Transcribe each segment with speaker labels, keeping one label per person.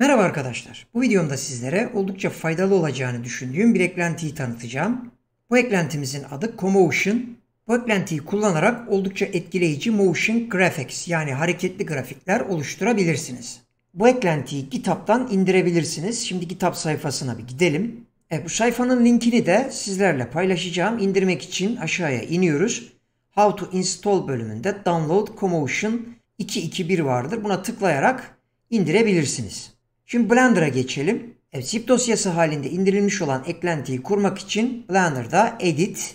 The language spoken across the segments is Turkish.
Speaker 1: Merhaba arkadaşlar. Bu videomda sizlere oldukça faydalı olacağını düşündüğüm bir eklentiyi tanıtacağım. Bu eklentimizin adı Commotion. Bu eklentiyi kullanarak oldukça etkileyici motion graphics yani hareketli grafikler oluşturabilirsiniz. Bu eklentiyi GitHub'dan indirebilirsiniz. Şimdi GitHub sayfasına bir gidelim. E, bu sayfanın linkini de sizlerle paylaşacağım. İndirmek için aşağıya iniyoruz. How to install bölümünde download Commotion 221 vardır. Buna tıklayarak indirebilirsiniz. Şimdi Blender'a geçelim. E, zip dosyası halinde indirilmiş olan eklentiyi kurmak için Blender'da Edit,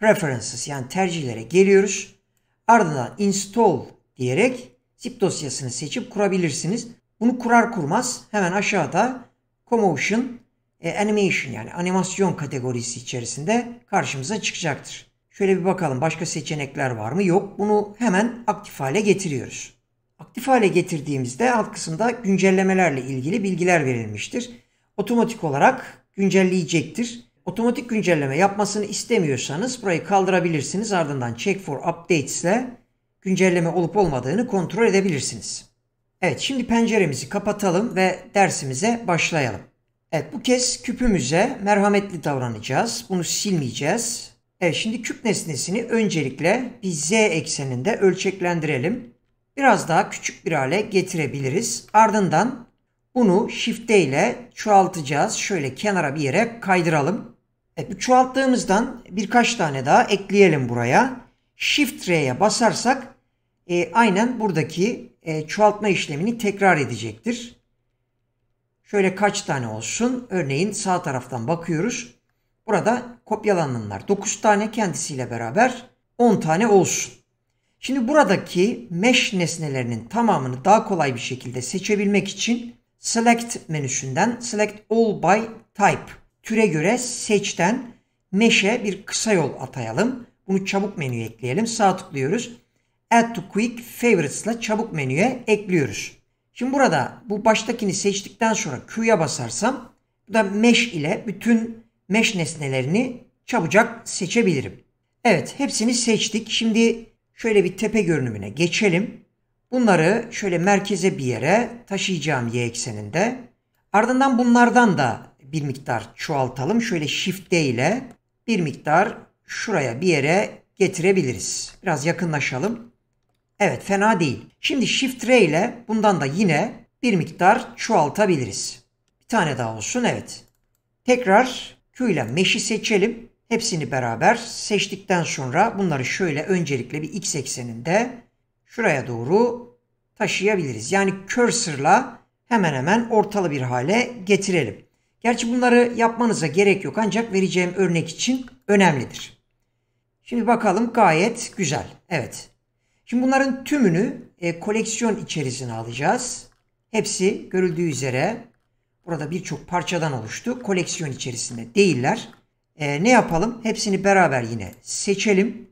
Speaker 1: Preferences yani tercihlere geliyoruz. Ardından Install diyerek zip dosyasını seçip kurabilirsiniz. Bunu kurar kurmaz hemen aşağıda Commotion e, Animation yani animasyon kategorisi içerisinde karşımıza çıkacaktır. Şöyle bir bakalım başka seçenekler var mı? Yok. Bunu hemen aktif hale getiriyoruz aktif getirdiğimizde alt kısımda güncellemelerle ilgili bilgiler verilmiştir. Otomatik olarak güncelleyecektir. Otomatik güncelleme yapmasını istemiyorsanız burayı kaldırabilirsiniz. Ardından check for updates ile güncelleme olup olmadığını kontrol edebilirsiniz. Evet şimdi penceremizi kapatalım ve dersimize başlayalım. Evet bu kez küpümüze merhametli davranacağız. Bunu silmeyeceğiz. Evet şimdi küp nesnesini öncelikle bir z ekseninde ölçeklendirelim biraz daha küçük bir hale getirebiliriz. Ardından bunu şifte ile çoğaltacağız. Şöyle kenara bir yere kaydıralım. E, çoğalttığımızdan birkaç tane daha ekleyelim buraya. Shift R'ye basarsak e, aynen buradaki e, çoğaltma işlemini tekrar edecektir. Şöyle kaç tane olsun? Örneğin sağ taraftan bakıyoruz. Burada kopyalananlar 9 tane kendisiyle beraber 10 tane olsun. Şimdi buradaki mesh nesnelerinin tamamını daha kolay bir şekilde seçebilmek için Select menüsünden Select All by Type türe göre seçten mesh'e bir kısa yol atayalım. Bunu çabuk menüye ekleyelim. Sağ tıklıyoruz. Add to Quick Favorites ile çabuk menüye ekliyoruz. Şimdi burada bu baştakini seçtikten sonra Q'ya basarsam bu da mesh ile bütün mesh nesnelerini çabucak seçebilirim. Evet hepsini seçtik. Şimdi şöyle bir tepe görünümüne geçelim. Bunları şöyle merkeze bir yere taşıyacağım y ekseninde. Ardından bunlardan da bir miktar çoğaltalım. Şöyle shift D ile bir miktar şuraya bir yere getirebiliriz. Biraz yakınlaşalım. Evet fena değil. Şimdi shift R ile bundan da yine bir miktar çoğaltabiliriz. Bir tane daha olsun evet. Tekrar Q ile meşi seçelim. Hepsini beraber seçtikten sonra bunları şöyle öncelikle bir x ekseninde şuraya doğru taşıyabiliriz. Yani cursor'la hemen hemen ortalı bir hale getirelim. Gerçi bunları yapmanıza gerek yok ancak vereceğim örnek için önemlidir. Şimdi bakalım gayet güzel. Evet. Şimdi bunların tümünü e, koleksiyon içerisine alacağız. Hepsi görüldüğü üzere burada birçok parçadan oluştu. Koleksiyon içerisinde değiller. E, ne yapalım? Hepsini beraber yine seçelim.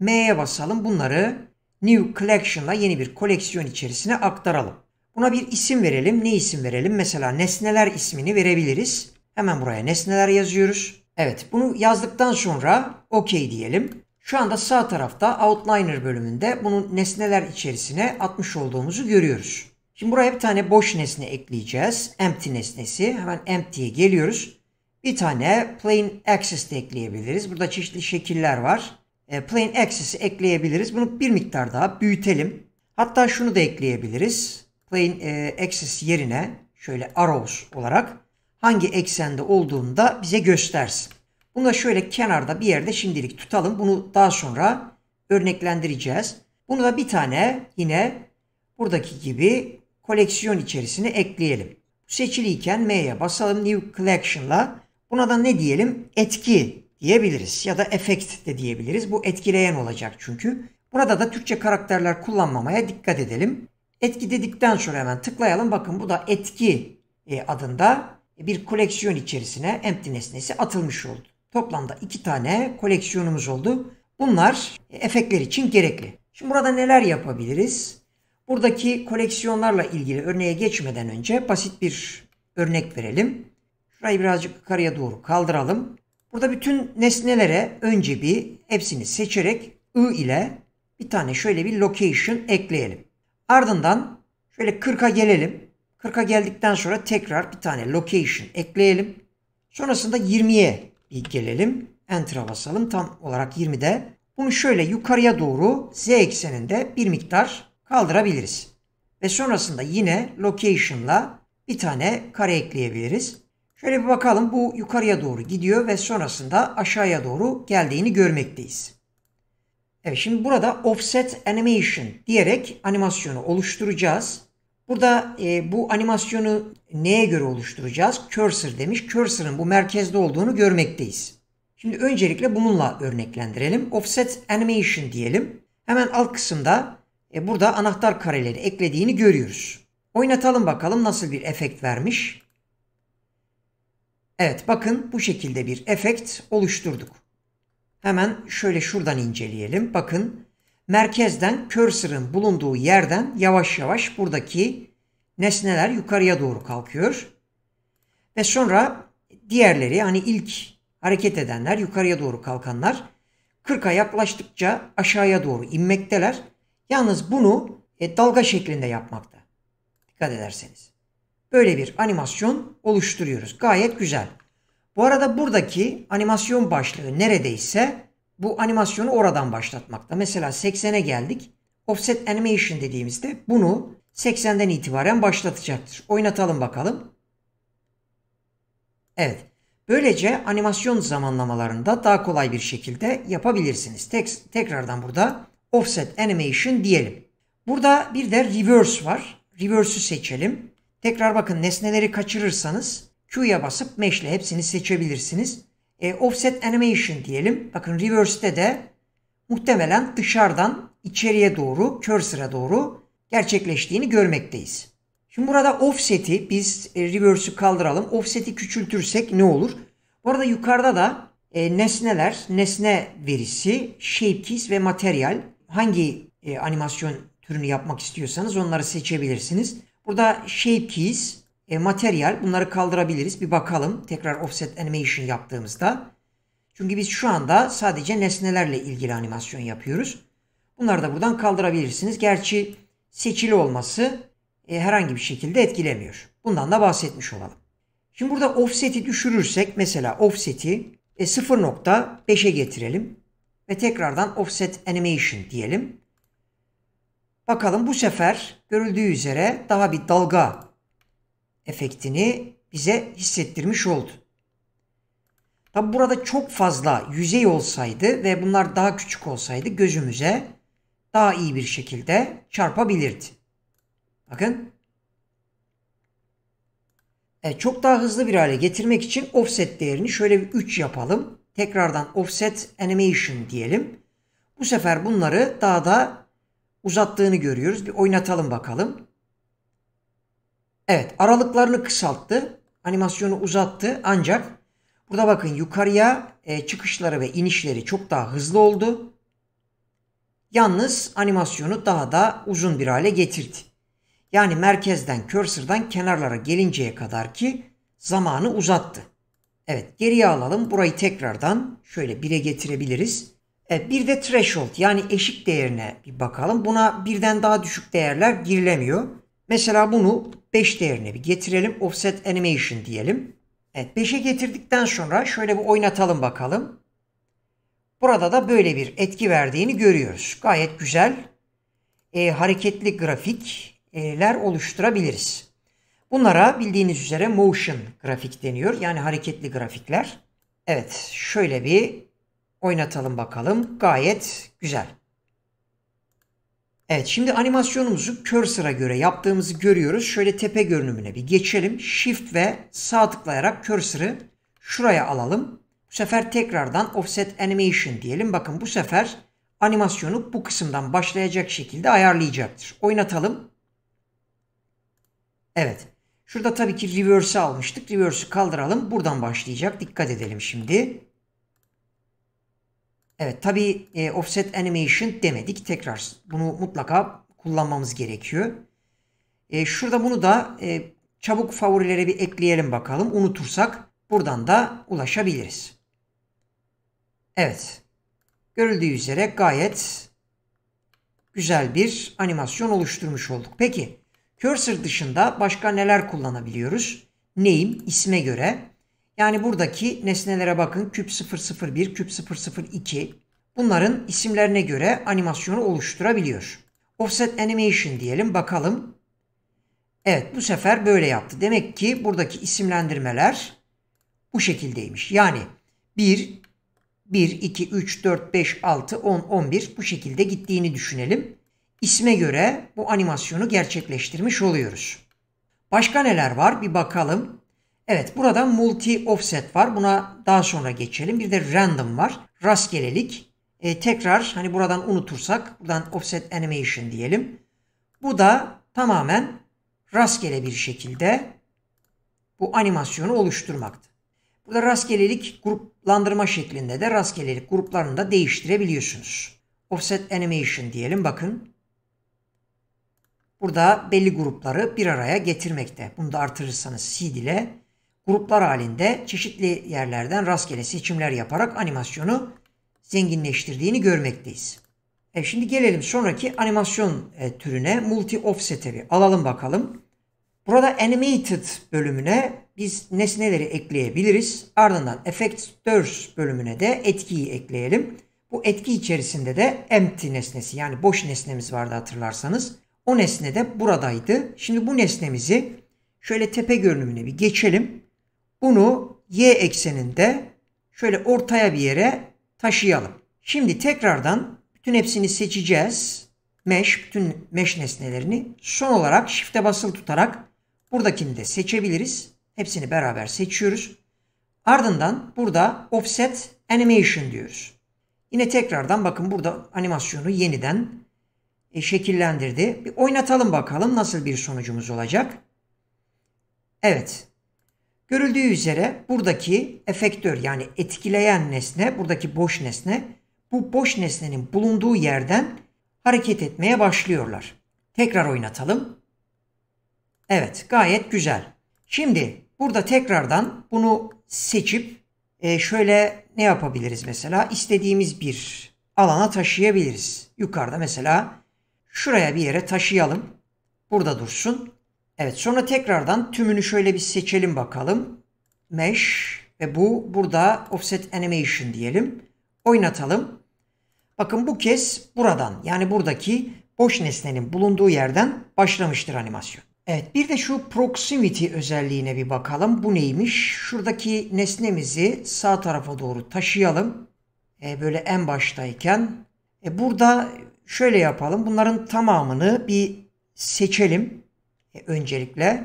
Speaker 1: M'ye basalım. Bunları New Collection'la yeni bir koleksiyon içerisine aktaralım. Buna bir isim verelim. Ne isim verelim? Mesela nesneler ismini verebiliriz. Hemen buraya nesneler yazıyoruz. Evet bunu yazdıktan sonra OK diyelim. Şu anda sağ tarafta Outliner bölümünde bunun nesneler içerisine atmış olduğumuzu görüyoruz. Şimdi buraya bir tane boş nesne ekleyeceğiz. Empty nesnesi. Hemen Empty'ye geliyoruz. Bir tane Plane axis de ekleyebiliriz. Burada çeşitli şekiller var. E, plain axis'i ekleyebiliriz. Bunu bir miktar daha büyütelim. Hatta şunu da ekleyebiliriz. Plane e, axis yerine şöyle arrows olarak hangi eksende olduğunu da bize göstersin. Bunu da şöyle kenarda bir yerde şimdilik tutalım. Bunu daha sonra örneklendireceğiz. Bunu da bir tane yine buradaki gibi koleksiyon içerisine ekleyelim. Seçiliyken M'ye basalım. New Collection'la Buna da ne diyelim? Etki diyebiliriz ya da efekt de diyebiliriz. Bu etkileyen olacak çünkü. Burada da Türkçe karakterler kullanmamaya dikkat edelim. Etki dedikten sonra hemen tıklayalım. Bakın bu da etki e, adında bir koleksiyon içerisine empty nesnesi atılmış oldu. Toplamda iki tane koleksiyonumuz oldu. Bunlar e, efektler için gerekli. Şimdi burada neler yapabiliriz? Buradaki koleksiyonlarla ilgili örneğe geçmeden önce basit bir örnek verelim. Şurayı birazcık yukarıya doğru kaldıralım. Burada bütün nesnelere önce bir hepsini seçerek I ile bir tane şöyle bir location ekleyelim. Ardından şöyle 40'a gelelim. 40'a geldikten sonra tekrar bir tane location ekleyelim. Sonrasında 20'ye gelelim. Enter'a basalım. Tam olarak 20'de. Bunu şöyle yukarıya doğru Z ekseninde bir miktar kaldırabiliriz. Ve sonrasında yine location'la bir tane kare ekleyebiliriz. Şöyle bir bakalım bu yukarıya doğru gidiyor ve sonrasında aşağıya doğru geldiğini görmekteyiz. Evet şimdi burada offset animation diyerek animasyonu oluşturacağız. Burada e, bu animasyonu neye göre oluşturacağız? Cursor demiş. Cursor'ın bu merkezde olduğunu görmekteyiz. Şimdi öncelikle bununla örneklendirelim. Offset animation diyelim. Hemen alt kısımda e, burada anahtar kareleri eklediğini görüyoruz. Oynatalım bakalım nasıl bir efekt vermiş. Evet bakın bu şekilde bir efekt oluşturduk. Hemen şöyle şuradan inceleyelim. Bakın merkezden cursor'ın bulunduğu yerden yavaş yavaş buradaki nesneler yukarıya doğru kalkıyor. Ve sonra diğerleri hani ilk hareket edenler yukarıya doğru kalkanlar 40'a yaklaştıkça aşağıya doğru inmekteler. Yalnız bunu e, dalga şeklinde yapmakta. Dikkat ederseniz böyle bir animasyon oluşturuyoruz. Gayet güzel. Bu arada buradaki animasyon başlığı neredeyse bu animasyonu oradan başlatmakta. Mesela 80'e geldik. Offset Animation dediğimizde bunu 80'den itibaren başlatacaktır. Oynatalım bakalım. Evet. Böylece animasyon zamanlamalarında daha kolay bir şekilde yapabilirsiniz. Tek, tekrardan burada Offset Animation diyelim. Burada bir de Reverse var. Reverse'ü seçelim. Tekrar bakın nesneleri kaçırırsanız Q'ya basıp Meşle hepsini seçebilirsiniz. E, offset animation diyelim. Bakın Reverse'te de muhtemelen dışarıdan içeriye doğru, cursor'a doğru gerçekleştiğini görmekteyiz. Şimdi burada offset'i biz e, reverse'ü kaldıralım. Offset'i küçültürsek ne olur? Bu arada yukarıda da e, nesneler, nesne verisi, shape keys ve Material hangi e, animasyon türünü yapmak istiyorsanız onları seçebilirsiniz. Burada shape şey keys, e, materyal bunları kaldırabiliriz. Bir bakalım tekrar offset animation yaptığımızda. Çünkü biz şu anda sadece nesnelerle ilgili animasyon yapıyoruz. Bunları da buradan kaldırabilirsiniz. Gerçi seçili olması e, herhangi bir şekilde etkilemiyor. Bundan da bahsetmiş olalım. Şimdi burada offset'i düşürürsek mesela offset'i e, 0.5'e getirelim ve tekrardan offset animation diyelim. Bakalım bu sefer görüldüğü üzere daha bir dalga efektini bize hissettirmiş oldu. Tabi burada çok fazla yüzey olsaydı ve bunlar daha küçük olsaydı gözümüze daha iyi bir şekilde çarpabilirdi. Bakın. Evet, çok daha hızlı bir hale getirmek için offset değerini şöyle bir 3 yapalım. Tekrardan offset animation diyelim. Bu sefer bunları daha da uzattığını görüyoruz. Bir oynatalım bakalım. Evet aralıklarını kısalttı. Animasyonu uzattı ancak burada bakın yukarıya e, çıkışları ve inişleri çok daha hızlı oldu. Yalnız animasyonu daha da uzun bir hale getirdi. Yani merkezden cursor'dan kenarlara gelinceye kadar ki zamanı uzattı. Evet geriye alalım. Burayı tekrardan şöyle bire getirebiliriz. E, bir de threshold yani eşik değerine bir bakalım. Buna birden daha düşük değerler girilemiyor. Mesela bunu 5 değerine bir getirelim. Offset animation diyelim. Evet 5'e getirdikten sonra şöyle bir oynatalım bakalım. Burada da böyle bir etki verdiğini görüyoruz. Gayet güzel e, hareketli grafikler oluşturabiliriz. Bunlara bildiğiniz üzere motion grafik deniyor. Yani hareketli grafikler. Evet şöyle bir Oynatalım bakalım. Gayet güzel. Evet şimdi animasyonumuzu cursor'a göre yaptığımızı görüyoruz. Şöyle tepe görünümüne bir geçelim. Shift ve sağ tıklayarak cursor'ı şuraya alalım. Bu sefer tekrardan offset animation diyelim. Bakın bu sefer animasyonu bu kısımdan başlayacak şekilde ayarlayacaktır. Oynatalım. Evet. Şurada tabii ki reverse almıştık. Reverse'ı kaldıralım. Buradan başlayacak. Dikkat edelim şimdi. Evet tabi e, offset animation demedik. Tekrar bunu mutlaka kullanmamız gerekiyor. E, şurada bunu da e, çabuk favorilere bir ekleyelim bakalım. Unutursak buradan da ulaşabiliriz. Evet. Görüldüğü üzere gayet güzel bir animasyon oluşturmuş olduk. Peki cursor dışında başka neler kullanabiliyoruz? Name isme göre yani buradaki nesnelere bakın küp 001, küp 002 bunların isimlerine göre animasyonu oluşturabiliyor. Offset animation diyelim bakalım. Evet bu sefer böyle yaptı. Demek ki buradaki isimlendirmeler bu şekildeymiş. Yani 1, 1, 2, 3, 4, 5, 6, 10, 11 bu şekilde gittiğini düşünelim. İsme göre bu animasyonu gerçekleştirmiş oluyoruz. Başka neler var bir bakalım. Evet burada multi offset var. Buna daha sonra geçelim. Bir de random var. Rastgelelik. E, tekrar hani buradan unutursak buradan offset animation diyelim. Bu da tamamen rastgele bir şekilde bu animasyonu oluşturmaktı. Burada rastgelelik gruplandırma şeklinde de rastgelelik gruplarını da değiştirebiliyorsunuz. Offset animation diyelim bakın. Burada belli grupları bir araya getirmekte. Bunu da artırırsanız seed ile gruplar halinde çeşitli yerlerden rastgele seçimler yaparak animasyonu zenginleştirdiğini görmekteyiz. E şimdi gelelim sonraki animasyon e, türüne multi offset'e bir alalım bakalım. Burada animated bölümüne biz nesneleri ekleyebiliriz. Ardından effects effectors bölümüne de etkiyi ekleyelim. Bu etki içerisinde de empty nesnesi yani boş nesnemiz vardı hatırlarsanız. O nesne de buradaydı. Şimdi bu nesnemizi şöyle tepe görünümüne bir geçelim. Bunu y ekseninde şöyle ortaya bir yere taşıyalım. Şimdi tekrardan bütün hepsini seçeceğiz. Mesh, bütün mesh nesnelerini. Son olarak shift'e basılı tutarak buradakini de seçebiliriz. Hepsini beraber seçiyoruz. Ardından burada offset animation diyoruz. Yine tekrardan bakın burada animasyonu yeniden e, şekillendirdi. Bir oynatalım bakalım nasıl bir sonucumuz olacak. Evet. Görüldüğü üzere buradaki efektör yani etkileyen nesne, buradaki boş nesne, bu boş nesnenin bulunduğu yerden hareket etmeye başlıyorlar. Tekrar oynatalım. Evet gayet güzel. Şimdi burada tekrardan bunu seçip e, şöyle ne yapabiliriz mesela? İstediğimiz bir alana taşıyabiliriz. Yukarıda mesela şuraya bir yere taşıyalım. Burada dursun. Evet sonra tekrardan tümünü şöyle bir seçelim bakalım. Mesh ve bu burada offset animation diyelim. Oynatalım. Bakın bu kez buradan yani buradaki boş nesnenin bulunduğu yerden başlamıştır animasyon. Evet bir de şu proximity özelliğine bir bakalım. Bu neymiş? Şuradaki nesnemizi sağ tarafa doğru taşıyalım. Ee, böyle en baştayken. E, burada şöyle yapalım. Bunların tamamını bir seçelim. E, öncelikle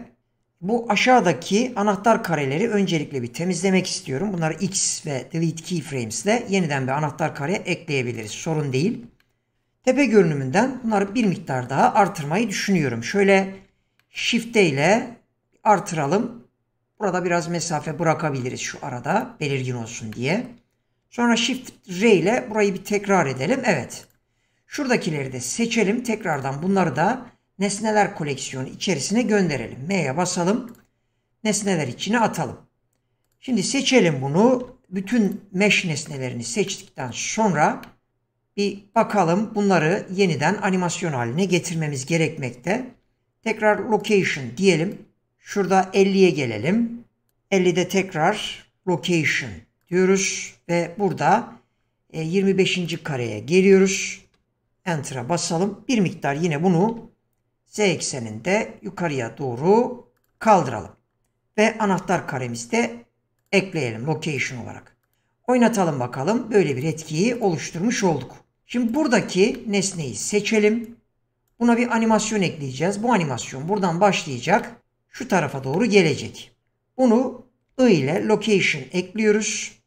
Speaker 1: bu aşağıdaki anahtar kareleri öncelikle bir temizlemek istiyorum. Bunları X ve Delete Keyframes ile yeniden bir anahtar kare ekleyebiliriz. Sorun değil. Tepe görünümünden bunları bir miktar daha artırmayı düşünüyorum. Şöyle Shift e ile artıralım. Burada biraz mesafe bırakabiliriz şu arada belirgin olsun diye. Sonra Shift R ile burayı bir tekrar edelim. Evet. Şuradakileri de seçelim. Tekrardan bunları da nesneler koleksiyonu içerisine gönderelim. M'ye basalım. Nesneler içine atalım. Şimdi seçelim bunu. Bütün mesh nesnelerini seçtikten sonra bir bakalım bunları yeniden animasyon haline getirmemiz gerekmekte. Tekrar location diyelim. Şurada 50'ye gelelim. 50'de tekrar location diyoruz ve burada 25. E, kareye geliyoruz. Enter'a basalım. Bir miktar yine bunu Z ekseninde yukarıya doğru kaldıralım. Ve anahtar karemizi de ekleyelim location olarak. Oynatalım bakalım. Böyle bir etkiyi oluşturmuş olduk. Şimdi buradaki nesneyi seçelim. Buna bir animasyon ekleyeceğiz. Bu animasyon buradan başlayacak. Şu tarafa doğru gelecek. Bunu I ile location ekliyoruz.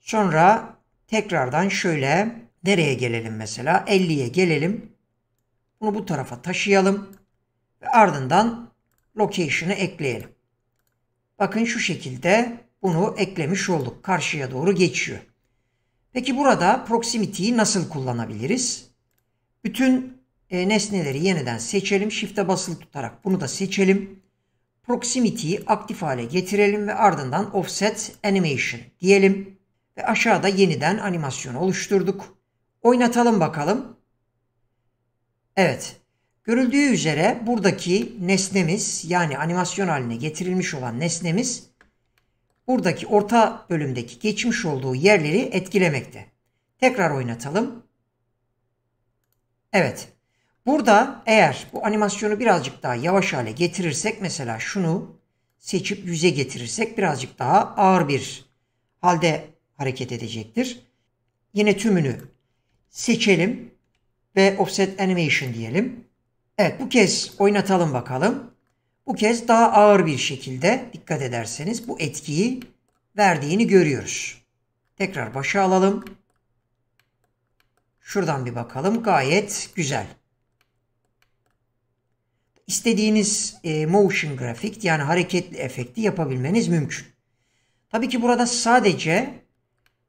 Speaker 1: Sonra tekrardan şöyle nereye gelelim mesela? 50'ye gelelim. Bunu bu tarafa taşıyalım. Ve ardından location'ı ekleyelim. Bakın şu şekilde bunu eklemiş olduk. Karşıya doğru geçiyor. Peki burada proximity'yi nasıl kullanabiliriz? Bütün e, nesneleri yeniden seçelim. Shift'e basılı tutarak bunu da seçelim. Proximity'yi aktif hale getirelim ve ardından offset animation diyelim. Ve aşağıda yeniden animasyon oluşturduk. Oynatalım bakalım. Evet Görüldüğü üzere buradaki nesnemiz yani animasyon haline getirilmiş olan nesnemiz buradaki orta bölümdeki geçmiş olduğu yerleri etkilemekte. Tekrar oynatalım. Evet. Burada eğer bu animasyonu birazcık daha yavaş hale getirirsek mesela şunu seçip yüze getirirsek birazcık daha ağır bir halde hareket edecektir. Yine tümünü seçelim ve offset animation diyelim. Evet bu kez oynatalım bakalım. Bu kez daha ağır bir şekilde dikkat ederseniz bu etkiyi verdiğini görüyoruz. Tekrar başa alalım. Şuradan bir bakalım. Gayet güzel. İstediğiniz e, motion grafik yani hareketli efekti yapabilmeniz mümkün. Tabii ki burada sadece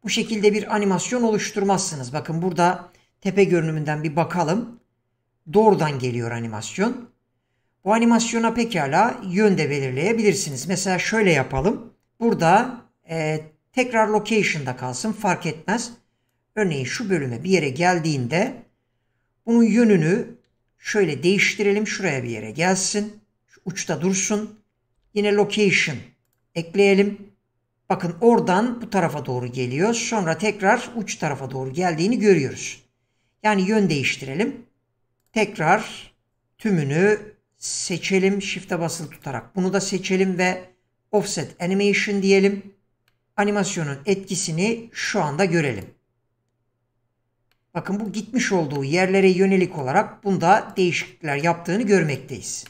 Speaker 1: bu şekilde bir animasyon oluşturmazsınız. Bakın burada tepe görünümünden bir bakalım doğrudan geliyor animasyon. Bu animasyona pekala yön de belirleyebilirsiniz. Mesela şöyle yapalım. Burada e, tekrar location'da kalsın fark etmez. Örneğin şu bölüme bir yere geldiğinde bunun yönünü şöyle değiştirelim. Şuraya bir yere gelsin. Şu uçta dursun. Yine location ekleyelim. Bakın oradan bu tarafa doğru geliyor. Sonra tekrar uç tarafa doğru geldiğini görüyoruz. Yani yön değiştirelim tekrar tümünü seçelim shift'e basılı tutarak. Bunu da seçelim ve offset animation diyelim. Animasyonun etkisini şu anda görelim. Bakın bu gitmiş olduğu yerlere yönelik olarak bunda değişiklikler yaptığını görmekteyiz.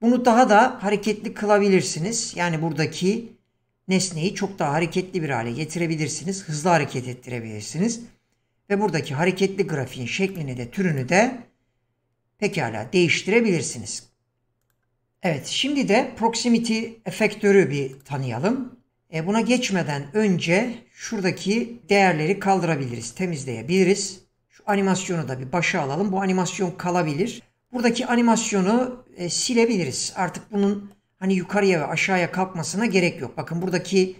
Speaker 1: Bunu daha da hareketli kılabilirsiniz. Yani buradaki nesneyi çok daha hareketli bir hale getirebilirsiniz. Hızlı hareket ettirebilirsiniz ve buradaki hareketli grafiğin şeklini de türünü de pekala değiştirebilirsiniz. Evet şimdi de proximity efektörü bir tanıyalım. E buna geçmeden önce şuradaki değerleri kaldırabiliriz, temizleyebiliriz. Şu animasyonu da bir başa alalım. Bu animasyon kalabilir. Buradaki animasyonu e, silebiliriz. Artık bunun hani yukarıya ve aşağıya kalkmasına gerek yok. Bakın buradaki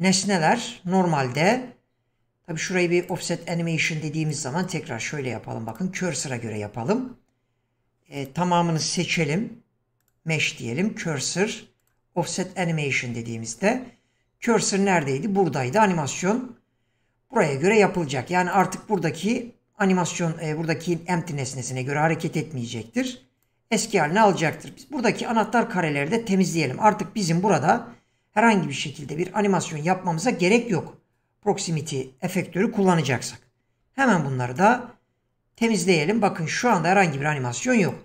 Speaker 1: nesneler normalde Tabi şurayı bir offset animation dediğimiz zaman tekrar şöyle yapalım. Bakın cursor'a göre yapalım. E, tamamını seçelim. Mesh diyelim. Cursor offset animation dediğimizde cursor neredeydi? Buradaydı. Animasyon buraya göre yapılacak. Yani artık buradaki animasyon e, buradaki empty nesnesine göre hareket etmeyecektir. Eski haline alacaktır. Biz buradaki anahtar kareleri de temizleyelim. Artık bizim burada herhangi bir şekilde bir animasyon yapmamıza gerek yok proximity efektörü kullanacaksak. Hemen bunları da temizleyelim. Bakın şu anda herhangi bir animasyon yok.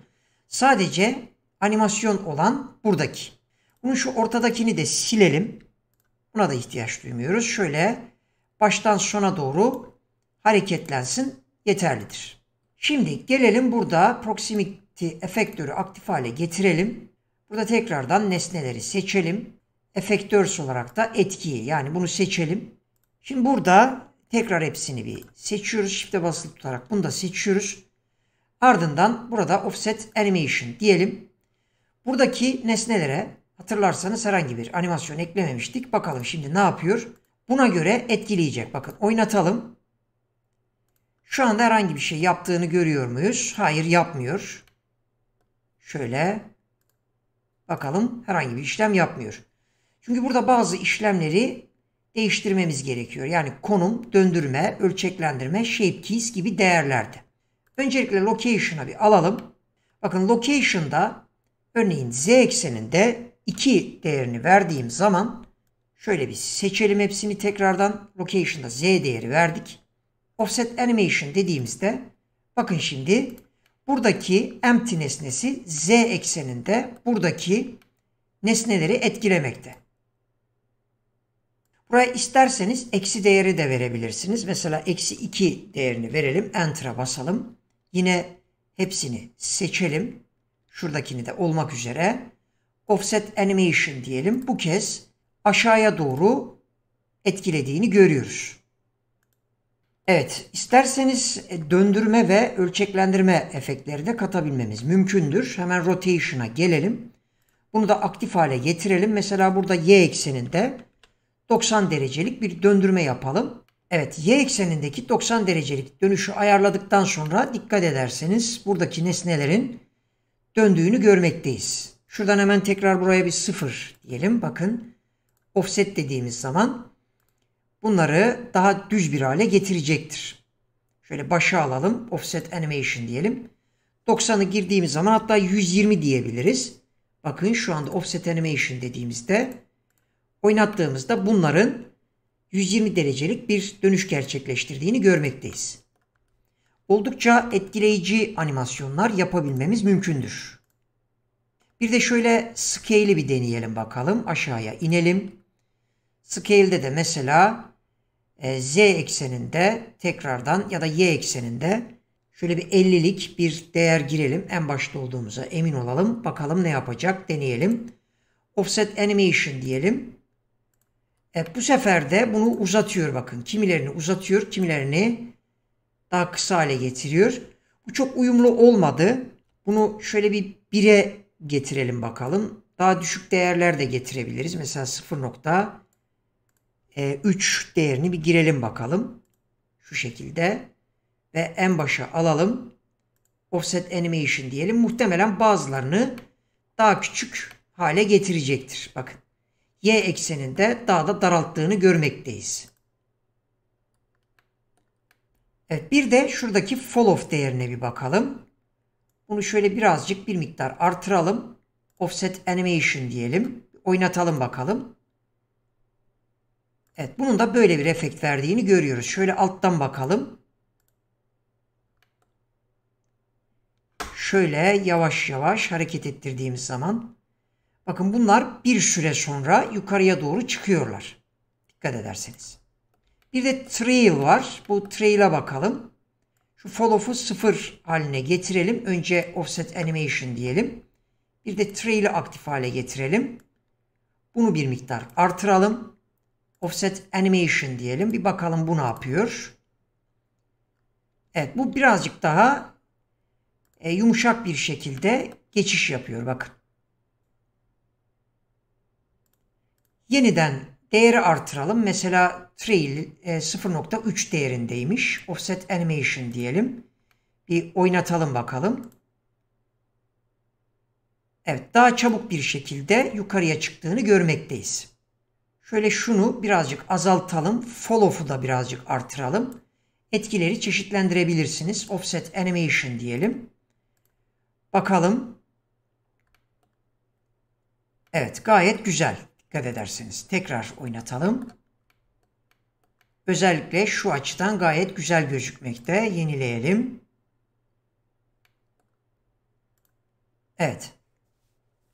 Speaker 1: Sadece animasyon olan buradaki. Bunun şu ortadakini de silelim. Buna da ihtiyaç duymuyoruz. Şöyle baştan sona doğru hareketlensin yeterlidir. Şimdi gelelim burada proximity efektörü aktif hale getirelim. Burada tekrardan nesneleri seçelim. Efektörs olarak da etkiyi yani bunu seçelim. Şimdi burada tekrar hepsini bir seçiyoruz. Shift'e basılı tutarak bunu da seçiyoruz. Ardından burada offset animation diyelim. Buradaki nesnelere hatırlarsanız herhangi bir animasyon eklememiştik. Bakalım şimdi ne yapıyor? Buna göre etkileyecek. Bakın oynatalım. Şu anda herhangi bir şey yaptığını görüyor muyuz? Hayır yapmıyor. Şöyle bakalım herhangi bir işlem yapmıyor. Çünkü burada bazı işlemleri değiştirmemiz gerekiyor. Yani konum, döndürme, ölçeklendirme, shape keys gibi değerlerde. Öncelikle location'a bir alalım. Bakın location'da örneğin z ekseninde 2 değerini verdiğim zaman şöyle bir seçelim hepsini tekrardan. Location'da z değeri verdik. Offset animation dediğimizde bakın şimdi buradaki empty nesnesi z ekseninde buradaki nesneleri etkilemekte. Buraya isterseniz eksi değeri de verebilirsiniz. Mesela eksi 2 değerini verelim. Enter'a basalım. Yine hepsini seçelim. Şuradakini de olmak üzere. Offset Animation diyelim. Bu kez aşağıya doğru etkilediğini görüyoruz. Evet, isterseniz döndürme ve ölçeklendirme efektleri de katabilmemiz mümkündür. Hemen rotation'a gelelim. Bunu da aktif hale getirelim. Mesela burada y ekseninde 90 derecelik bir döndürme yapalım. Evet y eksenindeki 90 derecelik dönüşü ayarladıktan sonra dikkat ederseniz buradaki nesnelerin döndüğünü görmekteyiz. Şuradan hemen tekrar buraya bir sıfır diyelim. Bakın offset dediğimiz zaman bunları daha düz bir hale getirecektir. Şöyle başa alalım. Offset animation diyelim. 90'ı girdiğimiz zaman hatta 120 diyebiliriz. Bakın şu anda offset animation dediğimizde Oynattığımızda bunların 120 derecelik bir dönüş gerçekleştirdiğini görmekteyiz. Oldukça etkileyici animasyonlar yapabilmemiz mümkündür. Bir de şöyle scale'i bir deneyelim bakalım. Aşağıya inelim. Scale'de de mesela e, z ekseninde tekrardan ya da y ekseninde şöyle bir 50'lik bir değer girelim. En başta olduğumuza emin olalım. Bakalım ne yapacak deneyelim. Offset animation diyelim. Evet bu sefer de bunu uzatıyor bakın. Kimilerini uzatıyor, kimilerini daha kısa hale getiriyor. Bu çok uyumlu olmadı. Bunu şöyle bir 1'e getirelim bakalım. Daha düşük değerler de getirebiliriz. Mesela 0.3 e, değerini bir girelim bakalım. Şu şekilde. Ve en başa alalım. Offset Animation diyelim. Muhtemelen bazılarını daha küçük hale getirecektir. Bakın y ekseninde daha da daralttığını görmekteyiz. Evet, bir de şuradaki fall değerine bir bakalım. Bunu şöyle birazcık bir miktar artıralım. Offset animation diyelim. Oynatalım bakalım. Evet bunun da böyle bir efekt verdiğini görüyoruz. Şöyle alttan bakalım. Şöyle yavaş yavaş hareket ettirdiğimiz zaman Bakın bunlar bir süre sonra yukarıya doğru çıkıyorlar. Dikkat ederseniz. Bir de trail var. Bu trail'e bakalım. Şu follow'u sıfır haline getirelim. Önce offset animation diyelim. Bir de trail'i aktif hale getirelim. Bunu bir miktar artıralım. Offset animation diyelim. Bir bakalım bu ne yapıyor. Evet bu birazcık daha e, yumuşak bir şekilde geçiş yapıyor. Bakın. yeniden değeri artıralım. Mesela trail 0.3 e, değerindeymiş. Offset animation diyelim. Bir oynatalım bakalım. Evet daha çabuk bir şekilde yukarıya çıktığını görmekteyiz. Şöyle şunu birazcık azaltalım. follow'u da birazcık artıralım. Etkileri çeşitlendirebilirsiniz. Offset animation diyelim. Bakalım. Evet gayet güzel. Dikkat ederseniz tekrar oynatalım. Özellikle şu açıdan gayet güzel gözükmekte. Yenileyelim. Evet.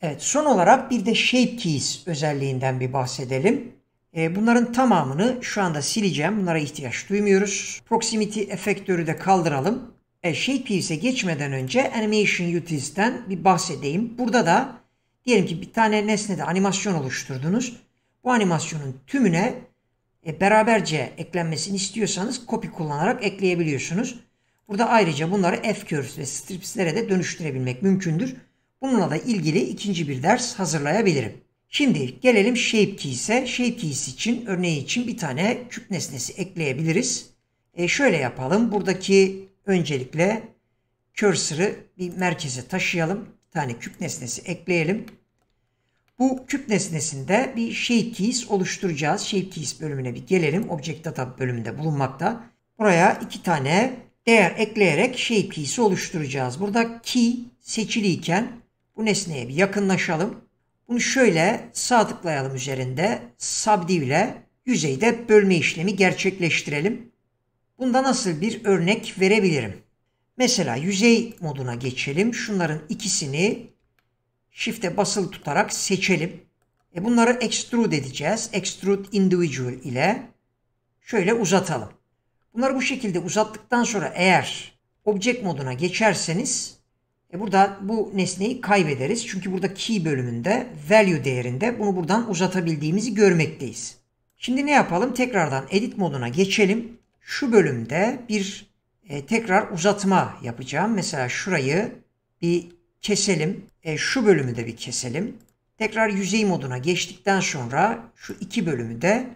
Speaker 1: Evet son olarak bir de Shape Keys özelliğinden bir bahsedelim. Ee, bunların tamamını şu anda sileceğim. Bunlara ihtiyaç duymuyoruz. Proximity efektörü de kaldıralım. Shape Keys'e geçmeden önce Animation Utils'ten bir bahsedeyim. Burada da Diyelim ki bir tane nesnede animasyon oluşturdunuz. Bu animasyonun tümüne e, beraberce eklenmesini istiyorsanız copy kullanarak ekleyebiliyorsunuz. Burada ayrıca bunları F-curves ve strips'lere de dönüştürebilmek mümkündür. Bununla da ilgili ikinci bir ders hazırlayabilirim. Şimdi gelelim shape keys'e. Shape keys için örneği için bir tane küp nesnesi ekleyebiliriz. E şöyle yapalım. Buradaki öncelikle cursor'ı bir merkeze taşıyalım tane küp nesnesi ekleyelim. Bu küp nesnesinde bir shape keys oluşturacağız. Shape keys bölümüne bir gelelim. Object data bölümünde bulunmakta. Buraya iki tane değer ekleyerek shape keys'i oluşturacağız. Burada key seçiliyken bu nesneye bir yakınlaşalım. Bunu şöyle sağ tıklayalım üzerinde. Subdiv ile yüzeyde bölme işlemi gerçekleştirelim. Bunda nasıl bir örnek verebilirim? Mesela yüzey moduna geçelim. Şunların ikisini Shift'e basılı tutarak seçelim. E bunları extrude edeceğiz. Extrude individual ile şöyle uzatalım. Bunları bu şekilde uzattıktan sonra eğer object moduna geçerseniz e burada bu nesneyi kaybederiz. Çünkü burada key bölümünde value değerinde bunu buradan uzatabildiğimizi görmekteyiz. Şimdi ne yapalım? Tekrardan edit moduna geçelim. Şu bölümde bir e, tekrar uzatma yapacağım. Mesela şurayı bir keselim. E, şu bölümü de bir keselim. Tekrar yüzey moduna geçtikten sonra şu iki bölümü de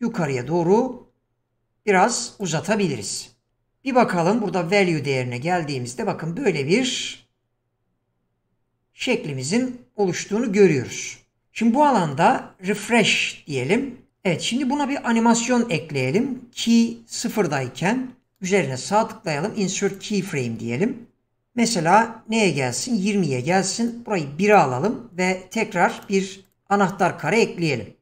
Speaker 1: yukarıya doğru biraz uzatabiliriz. Bir bakalım burada value değerine geldiğimizde bakın böyle bir şeklimizin oluştuğunu görüyoruz. Şimdi bu alanda refresh diyelim. Evet şimdi buna bir animasyon ekleyelim Key sıfırdayken Üzerine sağ tıklayalım. Insert keyframe diyelim. Mesela neye gelsin? 20'ye gelsin. Burayı 1'e alalım ve tekrar bir anahtar kare ekleyelim.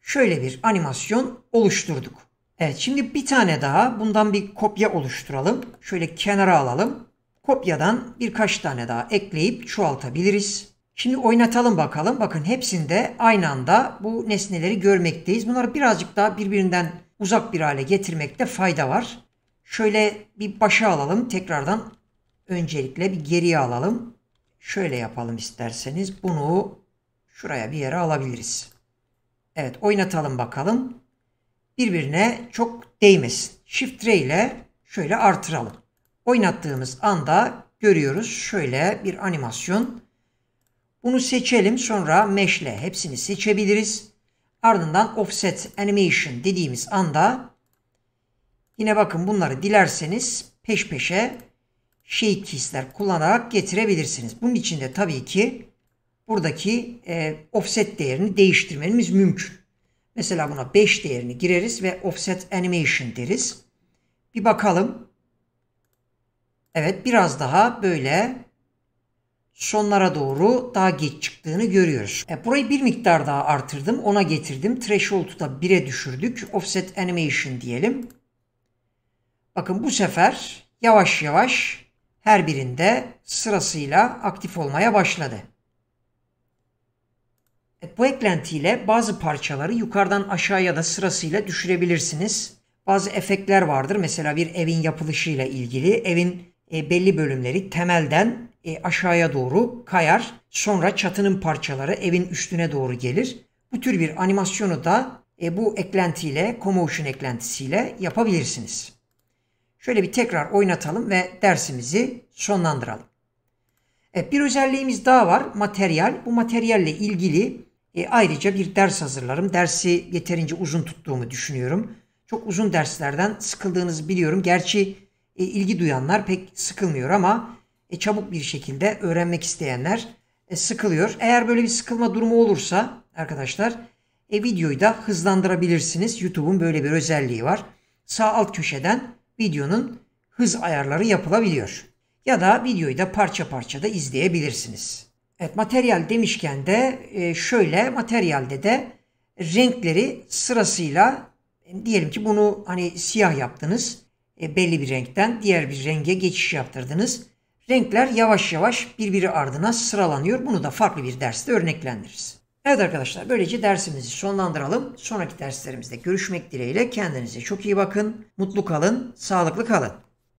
Speaker 1: Şöyle bir animasyon oluşturduk. Evet şimdi bir tane daha bundan bir kopya oluşturalım. Şöyle kenara alalım. Kopyadan birkaç tane daha ekleyip çoğaltabiliriz. Şimdi oynatalım bakalım. Bakın hepsinde aynı anda bu nesneleri görmekteyiz. Bunları birazcık daha birbirinden uzak bir hale getirmekte fayda var. Şöyle bir başa alalım. Tekrardan öncelikle bir geriye alalım. Şöyle yapalım isterseniz. Bunu şuraya bir yere alabiliriz. Evet oynatalım bakalım. Birbirine çok değmesin. Shift R ile şöyle artıralım. Oynattığımız anda görüyoruz. Şöyle bir animasyon. Bunu seçelim sonra meşle hepsini seçebiliriz. Ardından offset animation dediğimiz anda yine bakın bunları dilerseniz peş peşe shape keys'ler kullanarak getirebilirsiniz. Bunun için de tabii ki buradaki e, offset değerini değiştirmemiz mümkün. Mesela buna 5 değerini gireriz ve offset animation deriz. Bir bakalım. Evet biraz daha böyle sonlara doğru daha geç çıktığını görüyoruz. E, burayı bir miktar daha artırdım. ona getirdim. Threshold'u da 1'e düşürdük. Offset Animation diyelim. Bakın bu sefer yavaş yavaş her birinde sırasıyla aktif olmaya başladı. E, bu eklentiyle bazı parçaları yukarıdan aşağıya da sırasıyla düşürebilirsiniz. Bazı efektler vardır. Mesela bir evin yapılışıyla ilgili evin e, belli bölümleri temelden e, aşağıya doğru kayar. Sonra çatının parçaları evin üstüne doğru gelir. Bu tür bir animasyonu da e, bu eklentiyle, Commotion eklentisiyle yapabilirsiniz. Şöyle bir tekrar oynatalım ve dersimizi sonlandıralım. E, bir özelliğimiz daha var. Materyal. Bu materyalle ilgili e, ayrıca bir ders hazırlarım. Dersi yeterince uzun tuttuğumu düşünüyorum. Çok uzun derslerden sıkıldığınızı biliyorum. Gerçi e, ilgi duyanlar pek sıkılmıyor ama e, çabuk bir şekilde öğrenmek isteyenler e, sıkılıyor. Eğer böyle bir sıkılma durumu olursa arkadaşlar e, videoyu da hızlandırabilirsiniz. YouTube'un böyle bir özelliği var. Sağ alt köşeden videonun hız ayarları yapılabiliyor. Ya da videoyu da parça parça da izleyebilirsiniz. Evet materyal demişken de e, şöyle materyalde de renkleri sırasıyla e, diyelim ki bunu hani siyah yaptınız. E, belli bir renkten diğer bir renge geçiş yaptırdınız. Renkler yavaş yavaş birbiri ardına sıralanıyor. Bunu da farklı bir derste örneklendiririz. Evet arkadaşlar böylece dersimizi sonlandıralım. Sonraki derslerimizde görüşmek dileğiyle kendinize çok iyi bakın, mutlu kalın, sağlıklı kalın.